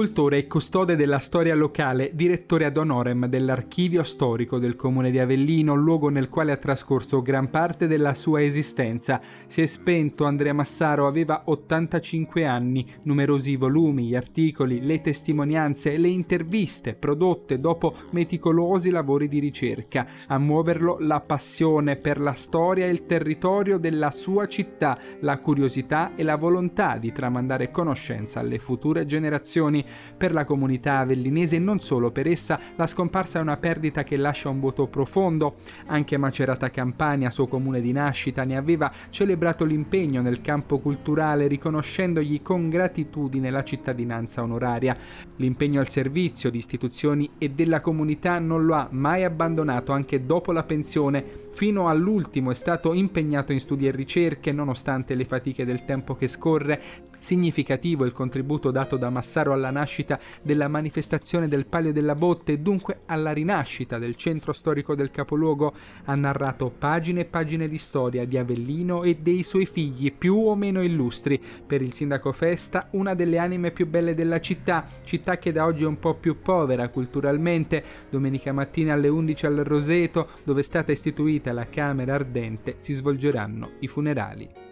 cultore e custode della storia locale, direttore ad honorem dell'archivio storico del comune di Avellino, luogo nel quale ha trascorso gran parte della sua esistenza. Si è spento Andrea Massaro, aveva 85 anni, numerosi volumi, gli articoli, le testimonianze, e le interviste prodotte dopo meticolosi lavori di ricerca. A muoverlo la passione per la storia e il territorio della sua città, la curiosità e la volontà di tramandare conoscenza alle future generazioni. Per la comunità avellinese e non solo per essa, la scomparsa è una perdita che lascia un vuoto profondo. Anche Macerata Campania, suo comune di nascita, ne aveva celebrato l'impegno nel campo culturale riconoscendogli con gratitudine la cittadinanza onoraria. L'impegno al servizio di istituzioni e della comunità non lo ha mai abbandonato anche dopo la pensione. Fino all'ultimo è stato impegnato in studi e ricerche nonostante le fatiche del tempo che scorre Significativo il contributo dato da Massaro alla nascita della manifestazione del Palio della Botte e dunque alla rinascita del centro storico del capoluogo. Ha narrato pagine e pagine di storia di Avellino e dei suoi figli più o meno illustri. Per il sindaco Festa una delle anime più belle della città, città che da oggi è un po' più povera culturalmente. Domenica mattina alle 11 al Roseto, dove è stata istituita la Camera Ardente, si svolgeranno i funerali.